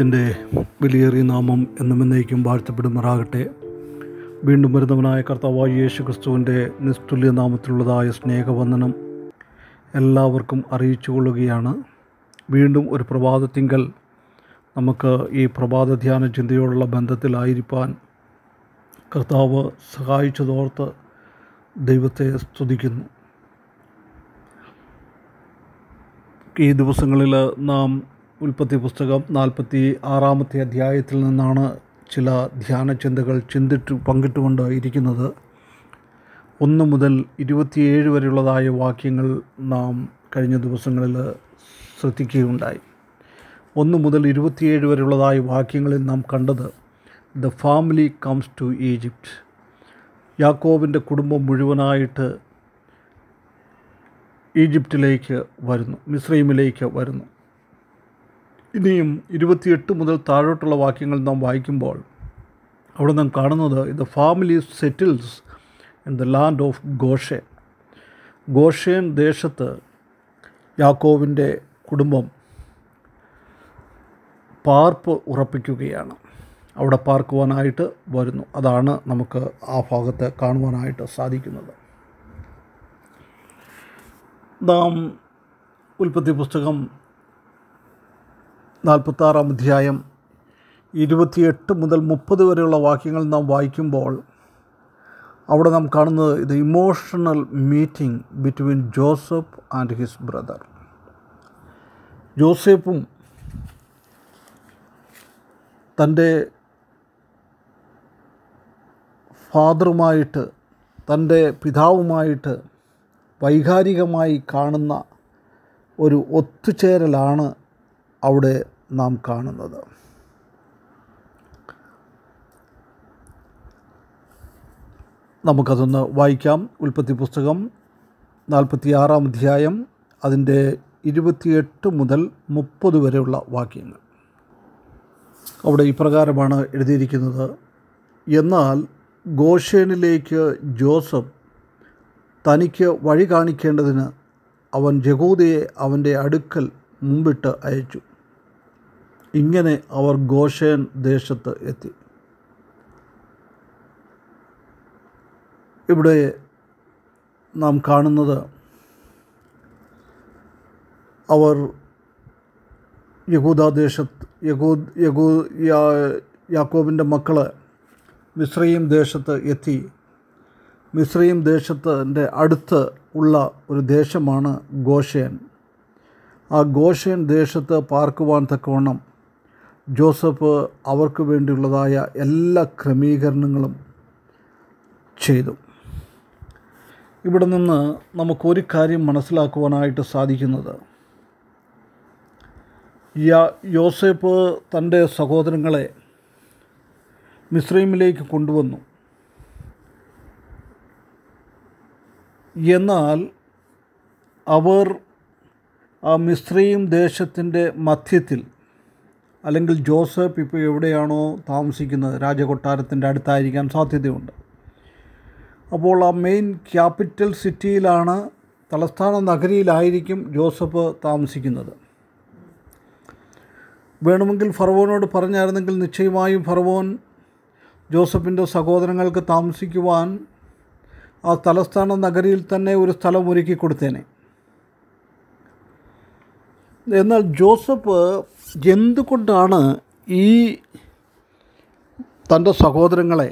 ദൈവത്തിൻ്റെ വിലയേറിയ നാമം എന്നും എന്നേക്കും വാഴ്ത്തപ്പെടുമാറാകട്ടെ വീണ്ടും വരുന്നവനായ കർത്താവായ യേശു ക്രിസ്തുവിൻ്റെ നിസ്തുല്യ നാമത്തിലുള്ളതായ സ്നേഹവന്ദനം എല്ലാവർക്കും അറിയിച്ചു കൊള്ളുകയാണ് വീണ്ടും ഒരു പ്രഭാതത്തിങ്കൽ നമുക്ക് ഈ പ്രഭാത ധ്യാന ചിന്തയോടുള്ള ബന്ധത്തിലായിരിക്കാൻ കർത്താവ് സഹായിച്ചതോർത്ത് ദൈവത്തെ സ്തുതിക്കുന്നു ഈ ദിവസങ്ങളിൽ നാം ഉൽപ്പത്തി പുസ്തകം നാൽപ്പത്തി ആറാമത്തെ അധ്യായത്തിൽ നിന്നാണ് ചില ധ്യാന ചിന്തകൾ ചിന്തിട്ട് പങ്കിട്ടുകൊണ്ട് ഇരിക്കുന്നത് ഒന്ന് മുതൽ ഇരുപത്തിയേഴ് വരെയുള്ളതായ വാക്യങ്ങൾ നാം കഴിഞ്ഞ ദിവസങ്ങളിൽ ശ്രദ്ധിക്കുകയുണ്ടായി ഒന്ന് മുതൽ ഇരുപത്തിയേഴ് വരെയുള്ളതായ വാക്യങ്ങളിൽ നാം കണ്ടത് the family comes to Egypt യാക്കോബിൻ്റെ കുടുംബം മുഴുവനായിട്ട് ഈജിപ്തിലേക്ക് വരുന്നു മിസ്രൈമിലേക്ക് വരുന്നു ഇനിയും ഇരുപത്തിയെട്ട് മുതൽ താഴോട്ടുള്ള വാക്യങ്ങൾ നാം വായിക്കുമ്പോൾ അവിടെ നാം കാണുന്നത് the family settles in the land of ഗോഷെ ഗോഷേൻ ദേശത്ത് യാക്കോവിൻ്റെ കുടുംബം പാർപ്പ് ഉറപ്പിക്കുകയാണ് അവിടെ പാർക്കുവാനായിട്ട് വരുന്നു അതാണ് നമുക്ക് ആ ഭാഗത്ത് കാണുവാനായിട്ട് സാധിക്കുന്നത് നാം ഉൽപ്പത്തി പുസ്തകം നാൽപ്പത്താറാം അധ്യായം ഇരുപത്തിയെട്ട് മുതൽ മുപ്പത് വരെയുള്ള വാക്യങ്ങൾ നാം വായിക്കുമ്പോൾ അവിടെ നാം കാണുന്നത് ഇത് emotional meeting between Joseph and his brother ജോസഫും തൻ്റെ ഫാദറുമായിട്ട് തൻ്റെ പിതാവുമായിട്ട് വൈകാരികമായി കാണുന്ന ഒരു ഒത്തുചേരലാണ് അവിടെ നാം കാണുന്നത് നമുക്കതൊന്ന് വായിക്കാം ഉൽപ്പത്തി പുസ്തകം നാൽപ്പത്തിയാറാം അധ്യായം അതിൻ്റെ ഇരുപത്തിയെട്ട് മുതൽ മുപ്പത് വരെയുള്ള വാക്യങ്ങൾ അവിടെ ഇപ്രകാരമാണ് എഴുതിയിരിക്കുന്നത് എന്നാൽ ഗോഷേനിലേക്ക് ജോസഫ് തനിക്ക് വഴി കാണിക്കേണ്ടതിന് അവൻ ജഗൂതയെ അവൻ്റെ അടുക്കൽ മുമ്പിട്ട് അയച്ചു ഇങ്ങനെ അവർ ഗോഷേൻ ദേശത്ത് എത്തി ഇവിടെ നാം കാണുന്നത് അവർ യഹൂദാദേശത്ത് യഹൂ യഹൂ യാക്കോബിൻ്റെ മക്കൾ മിശ്രയും ദേശത്ത് എത്തി മിശ്രയും ദേശത്തിൻ്റെ അടുത്ത് ഉള്ള ഒരു ദേശമാണ് ഗോഷേൻ ആ ഗോഷേൻ ദേശത്ത് പാർക്കുവാൻ തക്കവണ്ണം ജോസഫ് അവർക്ക് വേണ്ടിയുള്ളതായ എല്ലാ ക്രമീകരണങ്ങളും ചെയ്തു ഇവിടെ നിന്ന് നമുക്കൊരു കാര്യം മനസ്സിലാക്കുവാനായിട്ട് സാധിക്കുന്നത് യോസഫ് തൻ്റെ സഹോദരങ്ങളെ മിശ്രീമിലേക്ക് കൊണ്ടുവന്നു എന്നാൽ അവർ ആ മിശ്രീം ദേശത്തിൻ്റെ മധ്യത്തിൽ അല്ലെങ്കിൽ ജോസഫ് ഇപ്പോൾ എവിടെയാണോ താമസിക്കുന്നത് രാജകൊട്ടാരത്തിൻ്റെ അടുത്തായിരിക്കാൻ സാധ്യതയുണ്ട് അപ്പോൾ ആ മെയിൻ ക്യാപിറ്റൽ സിറ്റിയിലാണ് തലസ്ഥാന നഗരിയിലായിരിക്കും ജോസഫ് താമസിക്കുന്നത് വേണമെങ്കിൽ ഫറവോനോട് പറഞ്ഞായിരുന്നെങ്കിൽ നിശ്ചയമായും ഫറവോൻ ജോസഫിൻ്റെ സഹോദരങ്ങൾക്ക് താമസിക്കുവാൻ ആ തലസ്ഥാന നഗരിയിൽ തന്നെ ഒരു സ്ഥലം ഒരുക്കി കൊടുത്തേനെ എന്നാൽ ജോസഫ് എന്തുകൊണ്ടാണ് ഈ തൻ്റെ സഹോദരങ്ങളെ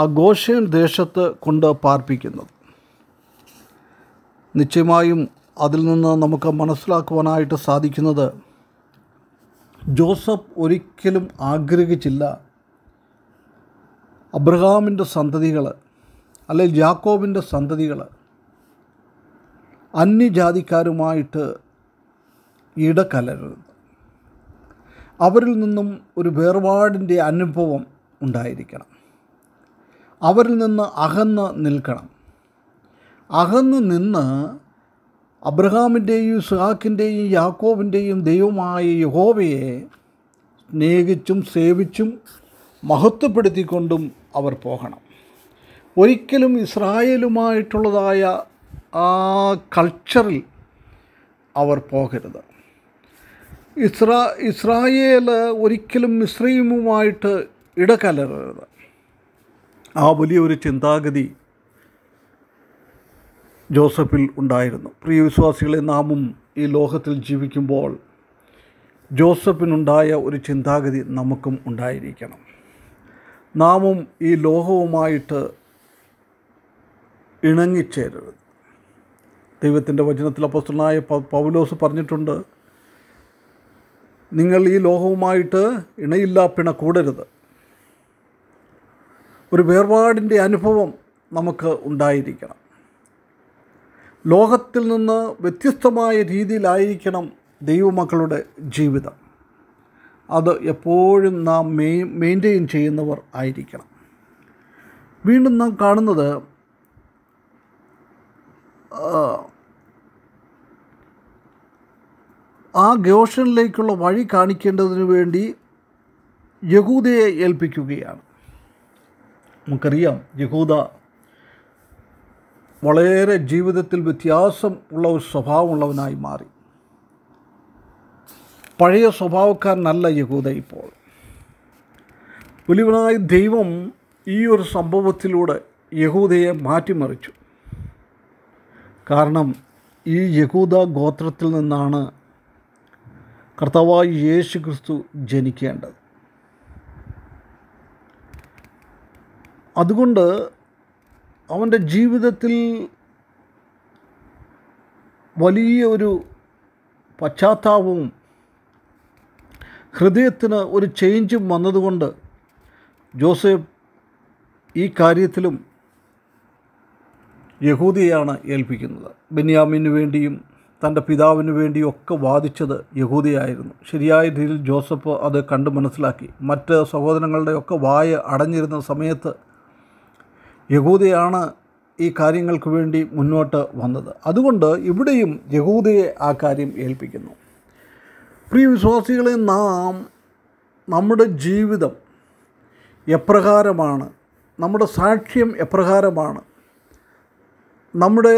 ആ ഗോഷ്യൻ ദേശത്ത് കൊണ്ട് പാർപ്പിക്കുന്നത് നിശ്ചയമായും അതിൽ നിന്ന് നമുക്ക് മനസ്സിലാക്കുവാനായിട്ട് സാധിക്കുന്നത് ജോസഫ് ഒരിക്കലും ആഗ്രഹിച്ചില്ല അബ്രഹാമിൻ്റെ സന്തതികൾ അല്ലെങ്കിൽ ജാക്കോബിൻ്റെ സന്തതികൾ അന്യജാതിക്കാരുമായിട്ട് ഇടകലരുന്നത് അവരിൽ നിന്നും ഒരു വേർപാടിൻ്റെ അനുഭവം ഉണ്ടായിരിക്കണം അവരിൽ നിന്ന് അകന്ന് നിൽക്കണം അകന്ന് നിന്ന് അബ്രഹാമിൻ്റെയും സുഹാക്കിൻ്റെയും യാക്കോബിൻ്റെയും ദൈവമായ യഹോവയെ സ്നേഹിച്ചും സേവിച്ചും മഹത്വപ്പെടുത്തിക്കൊണ്ടും അവർ പോകണം ഒരിക്കലും ഇസ്രായേലുമായിട്ടുള്ളതായ ആ കൾച്ചറിൽ അവർ പോകരുത് ഇസ്രാ ഇസ്രായേൽ ഒരിക്കലും മിശ്രീമുമായിട്ട് ഇടകലരരുത് ആ വലിയൊരു ചിന്താഗതി ജോസഫിൽ ഉണ്ടായിരുന്നു പ്രിയ വിശ്വാസികളെ നാമും ഈ ലോകത്തിൽ ജീവിക്കുമ്പോൾ ജോസഫിനുണ്ടായ ഒരു ചിന്താഗതി നമുക്കും ഉണ്ടായിരിക്കണം നാമും ഈ ലോകവുമായിട്ട് ഇണങ്ങിച്ചേരരുത് ദൈവത്തിൻ്റെ വചനത്തിൽ അപ്പസ്തനായ പൗലോസ് പറഞ്ഞിട്ടുണ്ട് നിങ്ങൾ ഈ ലോകവുമായിട്ട് ഇണയില്ല പിണ കൂടരുത് ഒരു വേർപാടിൻ്റെ അനുഭവം നമുക്ക് ഉണ്ടായിരിക്കണം ലോകത്തിൽ നിന്ന് വ്യത്യസ്തമായ രീതിയിലായിരിക്കണം ദൈവമക്കളുടെ ജീവിതം അത് എപ്പോഴും നാം മെയി മെയിൻറ്റെയിൻ ചെയ്യുന്നവർ ആയിരിക്കണം വീണ്ടും നാം കാണുന്നത് ആ ഗോഷനിലേക്കുള്ള വഴി കാണിക്കേണ്ടതിന് വേണ്ടി യഹൂദയെ ഏൽപ്പിക്കുകയാണ് നമുക്കറിയാം യഹൂദ വളരെ ജീവിതത്തിൽ വ്യത്യാസം ഉള്ള ഒരു സ്വഭാവമുള്ളവനായി മാറി പഴയ സ്വഭാവക്കാരനല്ല യഹൂദ ഇപ്പോൾ വലിയവനായ ദൈവം ഈ ഒരു സംഭവത്തിലൂടെ യഹൂദയെ മാറ്റിമറിച്ചു കാരണം ഈ യഹൂദ ഗോത്രത്തിൽ നിന്നാണ് കർത്താവായി യേശു ക്രിസ്തു ജനിക്കേണ്ടത് അതുകൊണ്ട് അവൻ്റെ ജീവിതത്തിൽ വലിയ ഒരു പശ്ചാത്താപവും ഹൃദയത്തിന് ഒരു ചേഞ്ചും വന്നതുകൊണ്ട് ജോസഫ് ഈ കാര്യത്തിലും യഹൂദിയാണ് ഏൽപ്പിക്കുന്നത് ബെന്യാമിന് വേണ്ടിയും തൻ്റെ പിതാവിന് വേണ്ടിയൊക്കെ വാദിച്ചത് യഹൂദിയായിരുന്നു ശരിയായ രീതിയിൽ ജോസഫ് അത് കണ്ടു മനസ്സിലാക്കി മറ്റ് സഹോദരങ്ങളുടെയൊക്കെ വായ അടഞ്ഞിരുന്ന സമയത്ത് യഹൂദയാണ് ഈ കാര്യങ്ങൾക്ക് വേണ്ടി മുന്നോട്ട് വന്നത് അതുകൊണ്ട് ഇവിടെയും യഹൂദയെ ആ കാര്യം ഏൽപ്പിക്കുന്നു പ്രിയ വിശ്വാസികളെ നാം നമ്മുടെ ജീവിതം എപ്രകാരമാണ് നമ്മുടെ സാക്ഷ്യം എപ്രകാരമാണ് നമ്മുടെ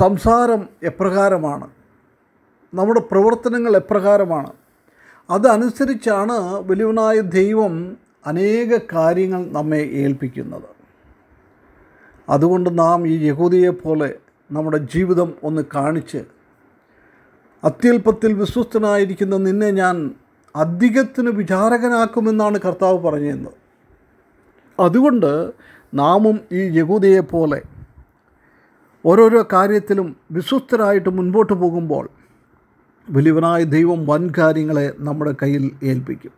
സംസാരം എപ്രകാരമാണ് നമ്മുടെ പ്രവർത്തനങ്ങൾ എപ്രകാരമാണ് അതനുസരിച്ചാണ് വലിയവനായ ദൈവം അനേക കാര്യങ്ങൾ നമ്മെ ഏൽപ്പിക്കുന്നത് അതുകൊണ്ട് നാം ഈ യഹൂദിയെ പോലെ നമ്മുടെ ജീവിതം ഒന്ന് കാണിച്ച് അത്യല്പത്തിൽ വിശ്വസ്തനായിരിക്കുന്ന നിന്നെ ഞാൻ അധികത്തിന് വിചാരകനാക്കുമെന്നാണ് കർത്താവ് പറഞ്ഞിരുന്നത് അതുകൊണ്ട് നാമും ഈ യഹൂദയെ പോലെ ഓരോരോ കാര്യത്തിലും വിശ്വസ്തരായിട്ട് മുൻപോട്ട് പോകുമ്പോൾ വലിയവനായ ദൈവം വൻ കാര്യങ്ങളെ നമ്മുടെ കയ്യിൽ ഏൽപ്പിക്കും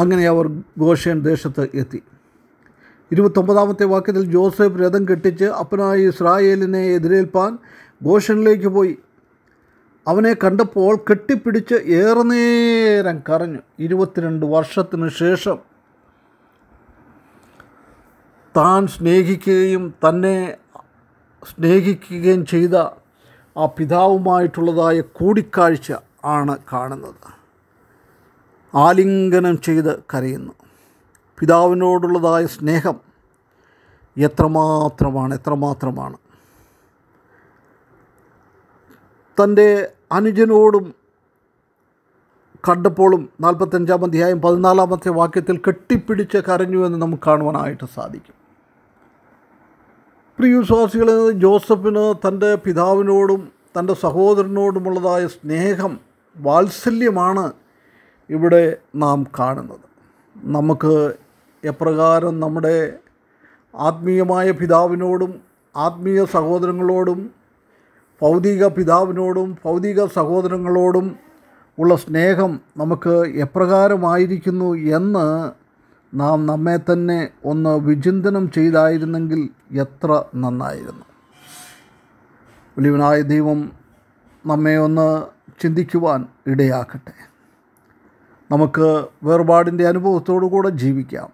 അങ്ങനെ അവർ ഗോഷൻ ദേശത്ത് എത്തി ഇരുപത്തൊമ്പതാമത്തെ വാക്യത്തിൽ ജോസഫ് രഥം കെട്ടിച്ച് അപ്പനായ ഇസ്രായേലിനെ എതിരേൽപ്പാൻ ഗോഷനിലേക്ക് പോയി അവനെ കണ്ടപ്പോൾ കെട്ടിപ്പിടിച്ച് ഏറെ നേരം കരഞ്ഞു ഇരുപത്തിരണ്ട് വർഷത്തിന് ശേഷം താൻ സ്നേഹിക്കുകയും തന്നെ സ്നേഹിക്കുകയും ചെയ്ത ആ പിതാവുമായിട്ടുള്ളതായ കൂടിക്കാഴ്ച ആണ് കാണുന്നത് ആലിംഗനം ചെയ്ത് കരയുന്നു പിതാവിനോടുള്ളതായ സ്നേഹം എത്രമാത്രമാണ് എത്രമാത്രമാണ് തൻ്റെ അനുജനോടും കണ്ടപ്പോഴും നാൽപ്പത്തഞ്ചാം അധ്യായം പതിനാലാമത്തെ വാക്യത്തിൽ കെട്ടിപ്പിടിച്ച് കരഞ്ഞു എന്ന് നമുക്ക് കാണുവാനായിട്ട് സാധിക്കും പ്രിയവിശ്വാസികളിൽ നിന്ന് ജോസഫിന് തൻ്റെ പിതാവിനോടും തൻ്റെ സഹോദരനോടുമുള്ളതായ സ്നേഹം വാത്സല്യമാണ് ഇവിടെ നാം കാണുന്നത് നമുക്ക് എപ്രകാരം നമ്മുടെ ആത്മീയമായ പിതാവിനോടും ആത്മീയ സഹോദരങ്ങളോടും ഭൗതിക പിതാവിനോടും ഭൗതിക സഹോദരങ്ങളോടും ഉള്ള സ്നേഹം നമുക്ക് എപ്രകാരമായിരിക്കുന്നു എന്ന് നാം നമ്മെ തന്നെ ഒന്ന് വിചിന്തനം ചെയ്തായിരുന്നെങ്കിൽ എത്ര നന്നായിരുന്നു വലിയവനായ ദൈവം നമ്മെ ഒന്ന് ചിന്തിക്കുവാൻ ഇടയാക്കട്ടെ നമുക്ക് വേർപാടിൻ്റെ അനുഭവത്തോടു കൂടെ ജീവിക്കാം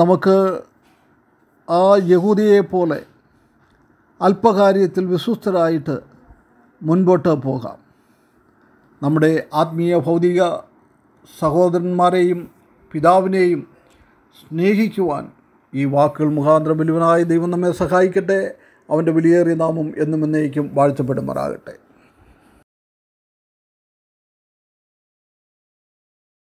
നമുക്ക് ആ യഹൂദിയെ പോലെ അല്പകാര്യത്തിൽ വിശ്വസ്തരായിട്ട് മുൻപോട്ട് പോകാം നമ്മുടെ ആത്മീയ ഭൗതിക സഹോദരന്മാരെയും പിതാവിനെയും സ്നേഹിക്കുവാൻ ഈ വാക്കുകൾ മുഖാന്തരം വലിയവനായ ദൈവം നമ്മെ സഹായിക്കട്ടെ അവൻ്റെ വിലയേറിയ നാമം എന്നും എന്നേക്കും വാഴ്ത്തപ്പെടുമാറാകട്ടെ